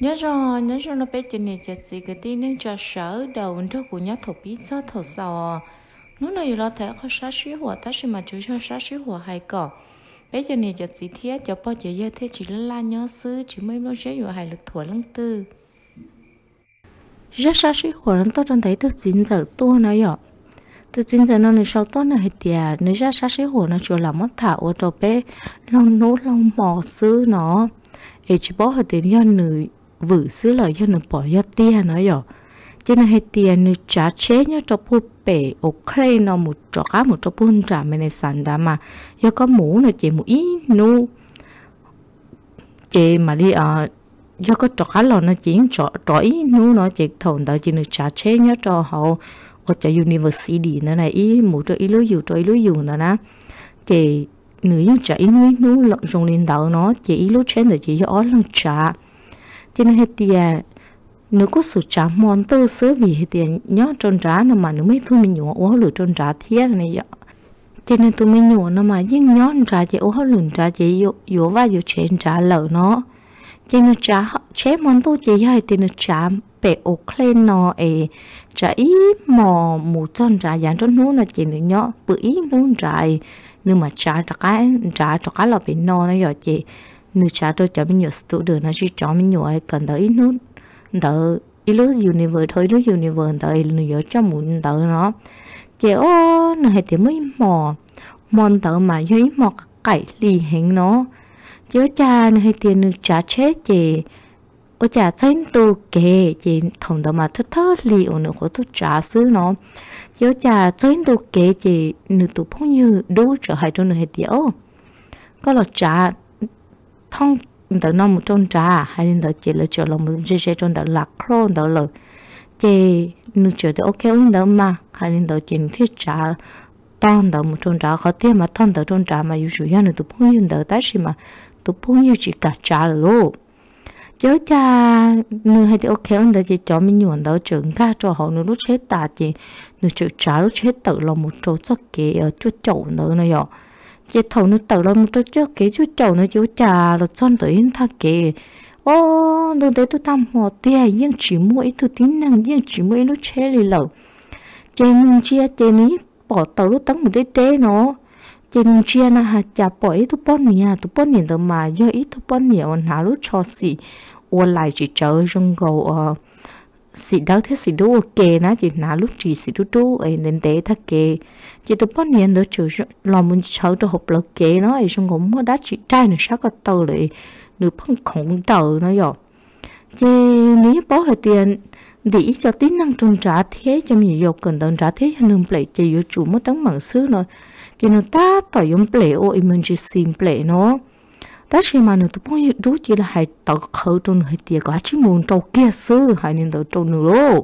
nhớ rõ nhớ rõ nó bé chân này chặt gì cái tin nên cho sở đầu cho của nhớ thổ bí cho thổ sò lúc này lo thể có sát sĩ hỏa ta sẽ mà chú cho sát sĩ hỏa hay cỏ bé chân này chặt gì thế cho bao giờ giờ thế chỉ là la nhớ sư chỉ mới lo sẽ hỏa hay lực thổ lăng tư rất sát sĩ hỏa lăng tôi đang thấy tôi chín giờ tôi nói rồi tôi chính giờ nó này sau tốt là hết tiệt nếu ra sát sĩ hồ nó chưa làm mất thảo ở trò bé lâu nốt lâu mò sư nó ấy chỉ bỏ hết tiền nhân nữ vử xứ lợi cho nó bỏ cho tia nó rồi cho nên hay tia nó trả chế nhá cho phụ bể Ukraine nó một trò cá một trò phun trả mình này sẵn ra mà do có mũ là chỉ mũ ý nu chị mà đi ở ờ, do có trò cá lò nó chỉ trò trò ý nu nó chỉ thồn tới chỉ nó trả chế nhá cho họ ở chỗ university nó này ý mũ cho ý lúa dù cho ý lúa dù nữa nè chị nữ như chạy nuôi nu lợn rồng lên đầu nó chị ý lúa chén rồi chị cho ó lăng trả À, dạ. cho nên hết tiền nếu có sự trả món tơ sớ vì hết tiền nhớ trôn trả nó mà nếu mấy thu mình nhổ ô lửa trôn trả thiệt này vậy cho nên tôi mới nhổ nó mà nhưng nhớ trả chị ô lửa trả chị yếu yếu và yếu chuyện trả lỡ nó cho nên trả chế món tơ chị hay thì nó trả bể ô lên nó ấy trả ý mò mù trôn trả dạng trôn nó là chị nữa nhớ bự ý nó trả nếu mà trả trả cái trả trả dạ, cái là bị no nó rồi chị nữ cha tôi cho mình nhiều tụ đường nó chỉ cho mình nhiều ai cần tới ít nút tới ít lúc universe thôi lúc universe tới nữ nhớ cho muốn tới nó chị ô nó hay tiếng mới mò mòn tới mà dưới mò cải lì hình nó chị cha nó hay tiếng nữ cha chết chị ô cha thấy tôi kể chị thằng đó mà thất thất lì ô nữ khổ tôi trả xứ nó chị ô cha thấy tôi kể chị nữ tụ phong như đủ trở hai trong nữ hay tiếng có là cha thông đó nó một trôn trà hay nên đó chỉ là chờ lòng mình chơi chơi trong đó là khô đó là chỉ nó chờ đó ok luôn đó mà hay nên đó chỉ thiết trà toàn đó một trôn trà khó tiếc mà toàn đó trôn trà mà dù gì nữa tụi phong nhiên đó tại sao mà tụi phong nhiên chỉ cả trà luôn chớ cha nư hay thì ok ông đó chỉ cho mình nhuận đó trưởng ca cho họ nó lúc chết ta chỉ nư chữ trả lúc chết tự là một chỗ giấc kế ở chỗ chậu nữa này rồi chế thầu nó tàu lông cho cho kế chú chầu nó chú trà lột son tới yên thắc kế ô đừng đấy tôi tam họ tia nhưng chỉ mỗi thứ tính năng nhưng chỉ mỗi lúc che lì lẩu chế nung chia chế ní bỏ tàu lúc tăng một đế tế nó chế nung chia na hạt chả bỏ ít tu bón nhỉ tu bón nhỉ đâu mà do ít tu bón nhỉ còn hà lúc cho xì ô lại chỉ chờ trong gầu ờ si đâu thế si đâu ok na chị na lúc chị si đâu đâu ấy nên để thắc kê chị tôi bắt nhận được chữ làm mình cháu tôi học lớp kê nó ấy xong cũng mua đắt chị trai nữa sao có tờ lại nửa bằng khổng tờ nó rồi chị nếu bỏ hết tiền để cho tính năng trung trả thế cho mình dục cần tận trả thế hay nương plei chị vô chủ mất tấm bằng xứ rồi chỉ nó ta tỏ giống plei ô mình chỉ xin plei nó ta chỉ mà nó tụi bông chỉ là hai tàu khẩu trong hai tiệt quá chỉ muốn trâu kia sư hai nên tàu trâu nữa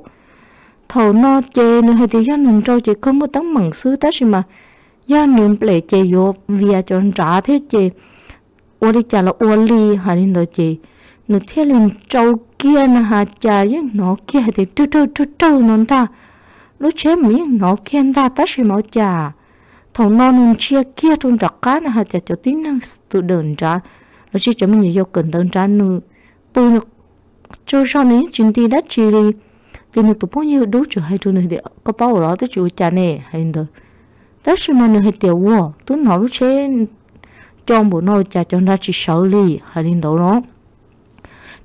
thầu nó chê nữa hai tiệt gia nên trâu chê không có tấm mừng sư ta chỉ mà gia nên ple chê vô vía cho nó trả thế chê ô đi trả là ô ly hai nên tàu chê thế lên trâu kia nó hà trả với nó kia thì trâu trâu trâu trâu nó ta lúc chế miếng nó kia ta ta chỉ mà trả thầu non nung chia kia trong rắc cá là hạt cho tí năng tự đơn ra nó chỉ cho mình vô cần đơn ra nữa bù nó cho sau này chính đi đất chỉ đi thì nó tụi bao nhiêu đủ chỗ hay chỗ này để có bao đó tới chỗ cha nè hay đâu tất sự mà nó hay tiểu quá tôi nó lúc chế trong bộ nồi cha cho nó chỉ sợ đi hay đâu đó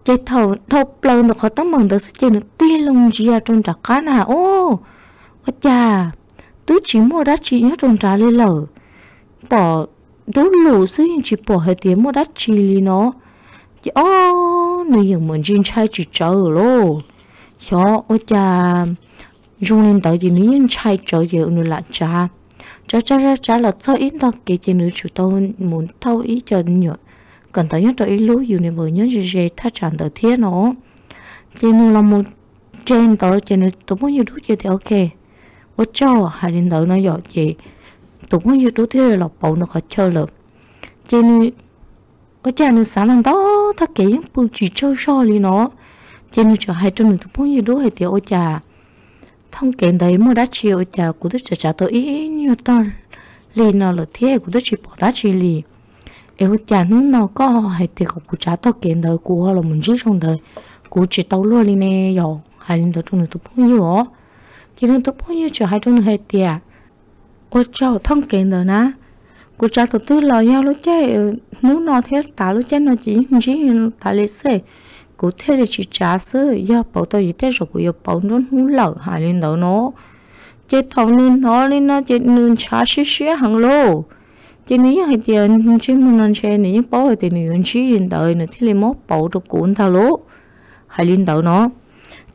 chế thầu thầu pleasure nó khó tấm mừng sự chế nó tiên luôn chia trong rắc cá nào ô cha tứ chỉ mua đắt chỉ nhất trồng trá lên lở tỏ đốt lù sư yên chỉ bỏ hai tiếng mua đắt chỉ lì nó chỉ ô nữ yên muốn chinh chai chỉ chờ lô cho ô cha dùng lên tới thì nữ yên chai chờ giờ nữ lạ cha cha cha cha cha là cho ít đặc kể chị nữ chủ tôn muốn thâu ý cho nhở cần tới nhất tới ý lúa dù nữ vừa nhớ gì gì thắt chẳng tới thiết nó chỉ nữ là một trên tới chỉ nữ tôi muốn nhiều đứa chị thì ok 我 cho hai đến tới nó dọ chị tụi nó như tôi thế là bộ nó khỏi chơi lợ chị nữ ở cha nữ sáng lần đó ta kể những bự chơi so lý nó chị nữ cho hai trăm nữ tụi nó như đó hay tiểu ở cha thông kể đấy mà đã chịu ở cha cũng tôi trả tôi ý như ta lý nó là thế cũng tôi chỉ bỏ đã chịu lý em cha nó nó có hay thì không cũng trả tôi kể đấy của là mình chứ không đấy cũng chỉ tao luôn đi nè hai đến tới trong nữ tụi nó như đó chỉ nên tập bao nhiêu chỗ hai trong hệ tiệt ôi cháu thông kiến rồi na cô cha tổ tư lo nhau lúc chơi muốn nó thế tả lúc chơi nó chỉ chỉ tả lịch sử cụ thế thì chỉ trả sự do bảo tôi gì thế rồi của bảo nó hú lở hai lên đầu nó chế thầu nên nó lên nó chế nên trả xí xí hàng lô chế nếu hay tiền chỉ muốn ăn chế nếu bảo thì nếu ăn chỉ lên đời nữa thì lấy mốt bảo cho cuốn thằng lô hai lên đầu nó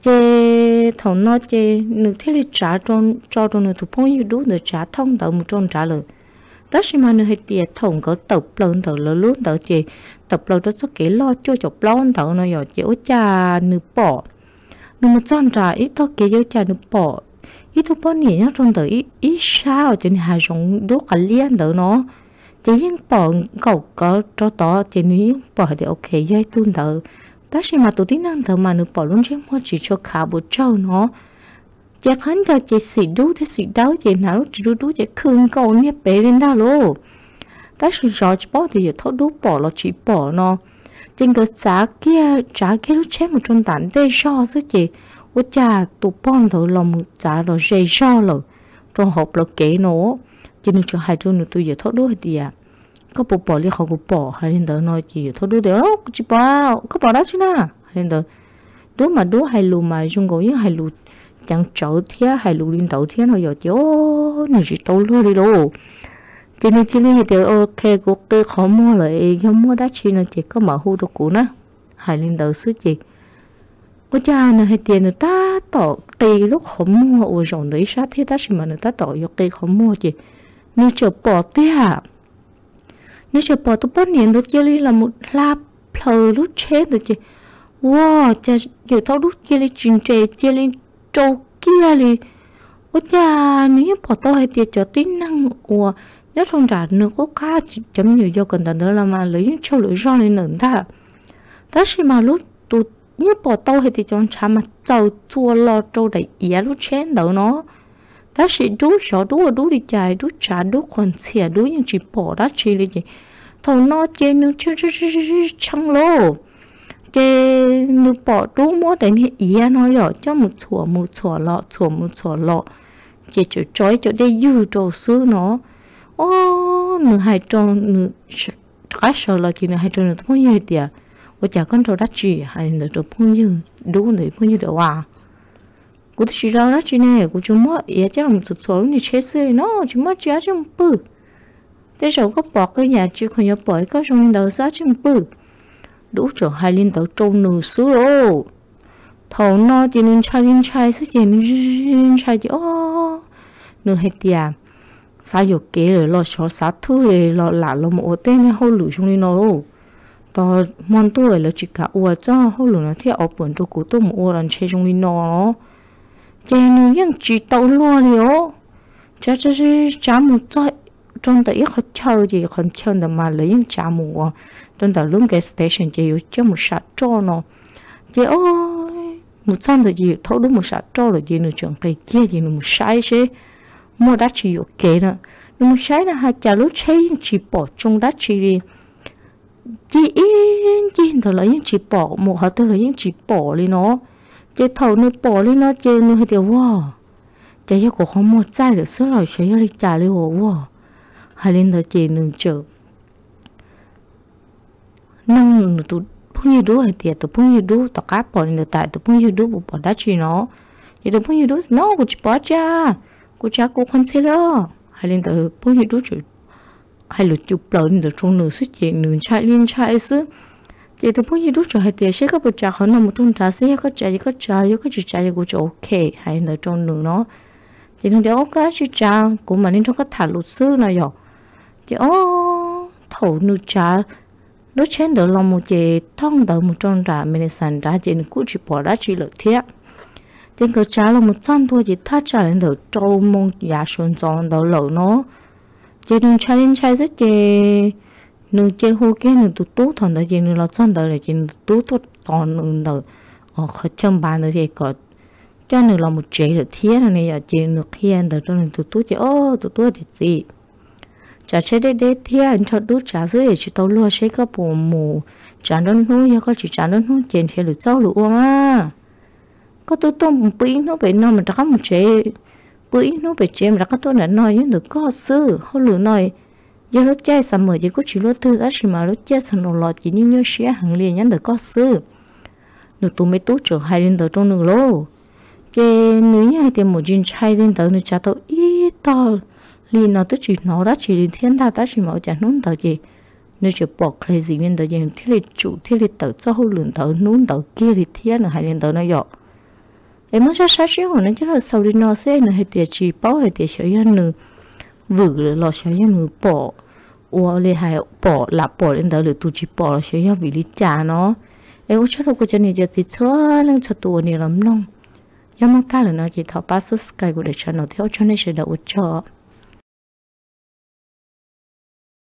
chế thằng nó chế nước thế là trả trong cho trong nước thủ phong như đúng để trả thông đầu một trong trả lời tất nhiên mà nước hết tiền thầu có tập lần thầu là luôn thầu chế tập lần đó rất kỹ lo cho chọc lon thằng nó giờ chế cha nước bỏ nước một trong trả ít thôi kỹ cho cha nước bỏ ít thôi phong nhiêu nhá trong thầu ít ít sao cho nên hai giống đốt cả liên thầu nó chỉ những bỏ cậu có cho to thì nếu bỏ thì ok dây tuân thầu ta chỉ mà tụi tiếng năng thở mà nó bỏ luôn chứ mà chỉ cho khá bộ trâu nó chắc hắn ta chỉ xì đú thế xì đau chị nào lúc chị đú đú chị khương cầu nếp bể lên đó lô ta chỉ rõ chị bỏ thì giờ thốt đú bỏ là chỉ bỏ nó trên cái giá kia giá kia lúc chết một trong tán tê so chứ chị ôi cha tụi bọn thử là một giá là dây so rồi trong hộp là kế nó cho nên cho hai chú nữa tôi giờ thốt đuôi đi à có bộ bỏ đi học cũng bỏ hay lên đó nói gì thôi đưa đỡ chỉ bỏ có bỏ đó chứ na lên đó đứa mà đứa hay lù mà dùng gối hay lù chẳng chở thía hay lù lên đầu thía nó giờ chó nó chỉ tàu lừa đi đâu chỉ nên chỉ nên thì ok của cái khó mua lại không mua đá chi nó chỉ có mở hưu đồ cũ nữa hay lên đầu xứ chị ôi cha nó hay tiền nó ta tỏ tì lúc khó mua ôi rồi đấy sát thế ta xin mà nó ta tỏ vô cây khó mua chị nó chờ bỏ tía nếu chờ bỏ tu bớt niệm được chơi là một la phờ lúc chết được chị wow cha giờ thao lúc chơi lên chuyện trẻ chơi lên trâu kia li ô cha nếu bỏ tôi hay tiệt cho tính năng của nhớ không trả nữa có cá chấm nhiều do cần tận đó là mà lấy cho lưỡi rau lên nữa ta đó chỉ mà lúc tu nhớ bỏ tôi hay tiệt cho cha mà trâu chua lo trâu đầy ỉa lúc chết đầu nó đó chỉ đủ cho đủ đủ đi chạy đủ trả đủ khoản tiền đủ những chỉ bỏ đó chỉ là gì thằng nó chơi nó chơi chơi chơi chơi chăng lô chơi nó bỏ đủ mua đến hiện ý nói rồi cho một chùa một chùa lọ chùa một chùa lọ chỉ chỉ chơi cho đây dư đồ xứ nó ô nửa hai trò nửa cái sợ là kia nửa hai trò nửa thôi như thế à ủa chả con trò đắt chỉ hai nửa trò như đủ nửa phong như đâu à cú thì ra nó chỉ này cú chúng mất ý chắc là một số số thì chết rồi nó chúng mất chết trong bự thế sau có bỏ cái nhà chỉ còn nhớ bỏ cái trong đầu sát trong bự đủ chỗ hai linh tàu trâu nửa xứ rồi thầu nó chỉ nên chai nên chai sức chỉ nên chai chỉ ô nửa hết tiền sao giờ kể rồi lo xóa sát thứ rồi lo lạ lo một tên này hôi lử chúng đi nó rồi tao mong tôi là chỉ cả uo cho hôi lử nó ở tôm chơi theo ở 本就古都冇人车中 đi nó chị nó vẫn chỉ tàu luôn liễu chả chả chả một trái trong đó ít khó chơi gì khó chơi được mà lấy những chả mù trong đó luôn cái station chỉ yếu cho một sạt cho nó chị ơi một trăm được gì thấu đúng một sạt cho rồi gì nữa chuyện cái kia gì nữa một sai chứ mua đắt chỉ có kế nữa nó một sai là hai chả lúc chơi chỉ bỏ trong đã chỉ đi chị yên chị đó lấy những chỉ bỏ một họ tôi lấy những chỉ bỏ đi nó chế thầu nơi bỏ lên nó chơi nơi hơi tiểu vò chế yêu của không mua chai được sức rồi chơi yêu lịch trả lưu hồ vò hay lên thời chơi nương chợ nâng nó tụ phong như đú hay tiệt tụ phong như đú tọ cá bỏ lên tại tụ phong như đú bỏ đá chỉ nó vậy tụ phong như đú nó cũng chỉ bỏ cha cô cha cô con thế đó hay lên tụ phong như đú chơi hay là chụp lên được trong nửa suýt chế nửa chai lên chai sức chị tụi phong như rút rồi hay tiền sẽ có bữa trà hơn nằm một trong trà xí có trà gì có trà có chỉ trà gì của chỗ ok hay là trong nửa nó chị thằng cháu có chỉ trà của mình nên trong cái thả luật sư này rồi chị ô thầu nửa trà nó chén đỡ lòng một chị thong đỡ một trong trà mình sản ra chị nên cũng chỉ bỏ ra chỉ lợi thiết chị có trà là một trăm thôi chị thắt trà lên đỡ trâu mông dạ giả sơn tròn đầu lỡ nó chị đừng chai lên chai rất chị nếu chơi hô kia nếu tụt tụt thằng đó chơi nếu lo chân đó là nếu tụt ờ, tụt toàn nương đó ở khó chăm bàn đó chơi có cho nếu là một chế được thiên này giờ chơi nếu kia đó cho nếu tụt tụt chơi ô tụt tụt thì gì chả chơi đấy đấy thiên cho tụt chả dưới để chỉ tao lo chơi các bộ mù chả đơn hú ya có chỉ chả đơn hú chơi chơi được sao lụa à có tụt tụt một pin nó phải nó mà có một chế pin nó phải chế mà có tụt là nói những được có sư không lừa nói giờ lúc chơi sắm mở giờ cũng chỉ lúc thứ đó chỉ mà lúc chơi sắm nó lọt chỉ như như xía hàng liền nhắn được có sư nụ tụ mấy tú chỗ hai lên tới trong nụ lô cái nữ hai thì một chân chai lên tới nụ cha tàu ít to liền nó tức chỉ nó đó chỉ liền thiên ta đó chỉ mở chả nún tờ gì nụ chỉ bỏ cái gì lên tờ gì thiết lịch chủ thiết lịch tờ cho hậu lượng tờ nún tờ kia thì thiên là hai lên tới nó dọ em muốn ra sát chứ còn nãy chắc là sau đi nó sẽ là hai tiền chỉ bao hai tiền sợi hơn nữa วึกเลยเราใช้ยังมือปอว่าเลยหายปอหลับปอเล่นเดรหือตุจิปอเราใช้ยังวิลิจาเนาะเอ้ว่าฉันเราก็จะนี่จะติดชั่วนั่งชั่วตัวนี่ลำน้องยังมองตาเลยนะจีทอปัสสกายกูเดชันเราเที่ยวชั่วในเชิดเอาชั่ว